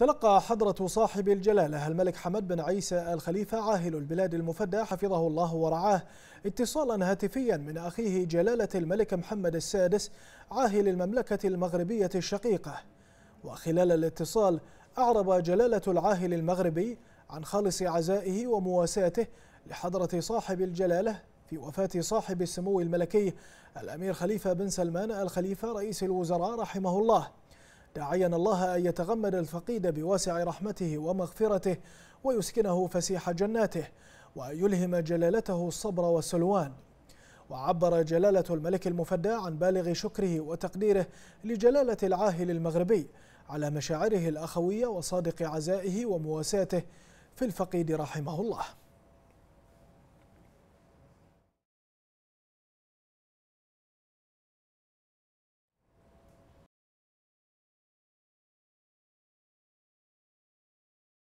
تلقى حضرة صاحب الجلالة الملك حمد بن عيسى الخليفة عاهل البلاد المفدى حفظه الله ورعاه اتصالا هاتفيا من أخيه جلالة الملك محمد السادس عاهل المملكة المغربية الشقيقة وخلال الاتصال أعرب جلالة العاهل المغربي عن خالص عزائه ومواساته لحضرة صاحب الجلالة في وفاة صاحب السمو الملكي الأمير خليفة بن سلمان الخليفة رئيس الوزراء رحمه الله داعيا الله أن يتغمد الفقيد بواسع رحمته ومغفرته ويسكنه فسيح جناته ويلهم جلالته الصبر والسلوان وعبر جلالة الملك المفدى عن بالغ شكره وتقديره لجلالة العاهل المغربي على مشاعره الأخوية وصادق عزائه ومواساته في الفقيد رحمه الله